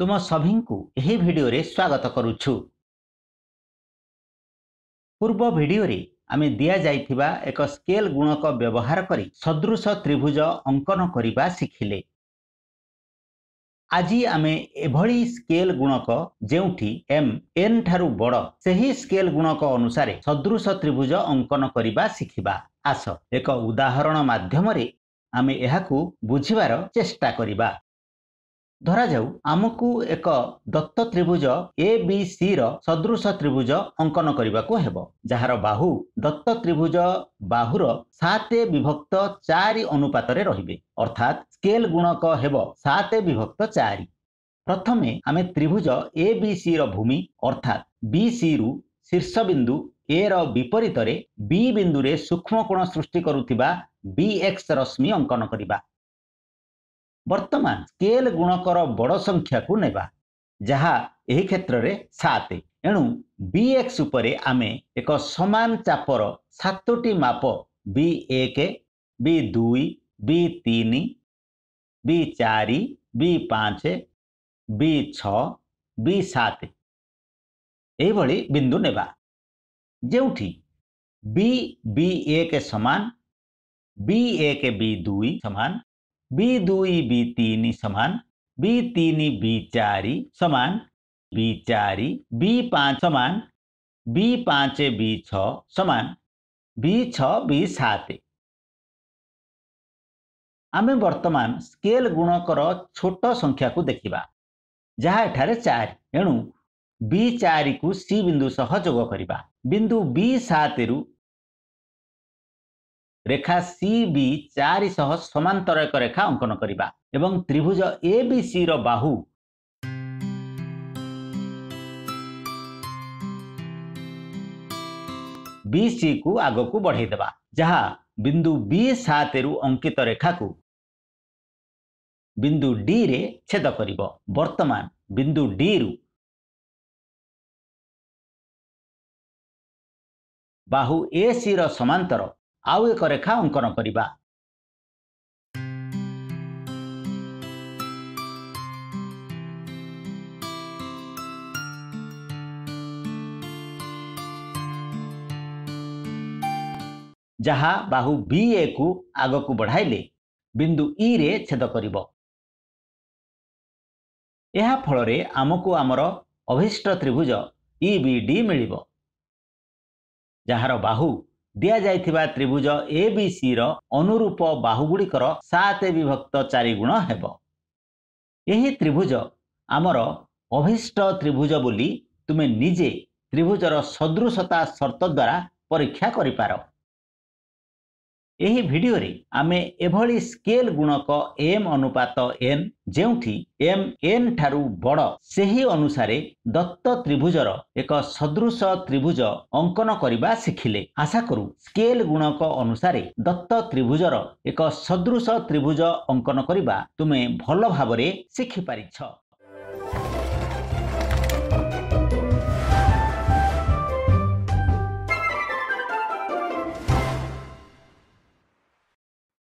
ତୁମ ସଭିଙ୍କୁ ଏହି ଭିଡ଼ିଓରେ ସ୍ୱାଗତ କରୁଛୁ ପୂର୍ବ ଭିଡ଼ିଓରେ ଆମେ ଦିଆଯାଇଥିବା ଏକ ସ୍କେଲ୍ ଗୁଣକ ବ୍ୟବହାର କରି ସଦୃଶ ତ୍ରିଭୁଜ ଅଙ୍କନ କରିବା ଶିଖିଲେ ଆଜି ଆମେ ଏଭଳି ସ୍କେଲ୍ ଗୁଣକ ଯେଉଁଠି ଏମ୍ ଏନ୍ ଠାରୁ ବଡ଼ ସେହି ସ୍କେଲ୍ ଗୁଣକ ଅନୁସାରେ ସଦୃଶ ତ୍ରିଭୁଜ ଅଙ୍କନ କରିବା ଶିଖିବା ଆସ ଏକ ଉଦାହରଣ ମାଧ୍ୟମରେ ଆମେ ଏହାକୁ ବୁଝିବାର ଚେଷ୍ଟା କରିବା ଧରାଯାଉ ଆମକୁ ଏକ ଦତ୍ତ ତ୍ରିଭୁଜ ଏ ବି ସି ର ସଦୃଶ ତ୍ରିଭୁଜ ଅଙ୍କନ କରିବାକୁ ହେବ ଯାହାର ବାହୁ ଦତ୍ତ ତ୍ରିଭୁଜ ବାହୁର ସାତ ବିଭକ୍ତ ଚାରି ଅନୁପାତରେ ରହିବେ ଅର୍ଥାତ୍ ସ୍କେଲ ଗୁଣକ ହେବ ସାତ ବିଭକ୍ତ ଚାରି ପ୍ରଥମେ ଆମେ ତ୍ରିଭୁଜ ଏ ବି ସି ର ଭୂମି ଅର୍ଥାତ୍ ବି ସି ରୁ ଶୀର୍ଷ ବିନ୍ଦୁ ଏ ର ବିପରୀତରେ ବି ବିନ୍ଦୁରେ ସୂକ୍ଷ୍ମ କୋଣ ସୃଷ୍ଟି କରୁଥିବା ବି ଏକ୍ସ ରଶ୍ମି ଅଙ୍କନ କରିବା ବର୍ତ୍ତମାନ ସ୍କେଲ୍ ଗୁଣକର ବଡ଼ ସଂଖ୍ୟାକୁ ନେବା ଯାହା ଏହି କ୍ଷେତ୍ରରେ ସାତ ଏଣୁ ବି ଏକ୍ସ ଉପରେ ଆମେ ଏକ ସମାନ ଚାପର ସାତୋଟି ମାପ ବି ଏକ ବି ଦୁଇ ବି ତିନି ବି ଚାରି ବି ପାଞ୍ଚ ବି ଛଅ ବି ସାତ ଏହିଭଳି ବିନ୍ଦୁ ନେବା ଯେଉଁଠି ବି ବି ଏକ ସମାନ ବି ଏକ ବି ଦୁଇ ସମାନ बी दुई बी तिन समान बी तिन बी चारि समान बी चारि बी पाँच समान बी पाँच बी छ समान বি ছ बर्तमान সাত ଆମେ ବର୍ତ୍ତମାନ ସ୍କେଲ୍ ଗୁଣକର ଛୋଟ ସଂଖ୍ୟାକୁ ଦେଖିବା ଯାହା ଏଠାରେ ଚାରି ଏଣୁ ବି ଚାରିକୁ ସି ବିନ୍ଦୁ ସହ ରେଖା ସି ବି ଚାରି ସହ ସମାନ୍ତର ଏକ ରେଖା ଅଙ୍କନ କରିବା ଏବଂ ତ୍ରିଭୁଜ ଏ ବି ସି ର ବାହୁ ବି ସି କୁ ଆଗକୁ ବଢ଼େଇଦେବା ଯାହା ବିନ୍ଦୁ ବି ସାତରୁ ଅଙ୍କିତ ରେଖାକୁ ବିନ୍ଦୁ ଡିରେ ଛେଦ କରିବ ବର୍ତ୍ତମାନ ବିନ୍ଦୁ ଡିରୁ ବାହୁ ଏ ସି ର ସମାନ୍ତର ଆଉ ଏକ ରେଖା ଅଙ୍କନ କରିବା ଯାହା ବାହୁ ବି ଏ କୁ ଆଗକୁ ବଢ଼ାଇଲେ ବିନ୍ଦୁ ଇ e ରେ ଛେଦ କରିବ ଏହା ଫଳରେ ଆମକୁ ଆମର ଅଭିଷ୍ଟ ତ୍ରିଭୁଜ ଇ ବି ଡି ମିଳିବ ଯାହାର ବାହୁ ଦିଆଯାଇଥିବା ତ୍ରିଭୁଜ ଏ ବି ସିର ଅନୁରୂପ ବାହୁଗୁଡ଼ିକର ସାତ ବିଭକ୍ତ ଚାରିଗୁଣ ହେବ ଏହି ତ୍ରିଭୁଜ ଆମର ଅଭୀଷ୍ଟ ତ୍ରିଭୁଜ ବୋଲି ତୁମେ ନିଜେ ତ୍ରିଭୁଜର ସଦୃଶତା ସର୍ତ୍ତ ଦ୍ୱାରା ପରୀକ୍ଷା କରିପାର ଏହି ଭିଡ଼ିଓରେ ଆମେ ଏଭଳି ସ୍କେଲ ଗୁଣକ ଏମ୍ ଅନୁପାତ ଏନ୍ ଯେଉଁଠି ଏମ୍ ଏନ୍ ଠାରୁ ବଡ଼ ସେହି ଅନୁସାରେ ଦତ୍ତ ତ୍ରିଭୁଜର ଏକ ସଦୃଶ ତ୍ରିଭୁଜ ଅଙ୍କନ କରିବା ଶିଖିଲେ ଆଶା କରୁ ସ୍କେଲ ଗୁଣକ ଅନୁସାରେ ଦତ୍ତ ତ୍ରିଭୁଜର ଏକ ସଦୃଶ ତ୍ରିଭୁଜ ଅଙ୍କନ କରିବା ତୁମେ ଭଲ ଭାବରେ ଶିଖିପାରିଛ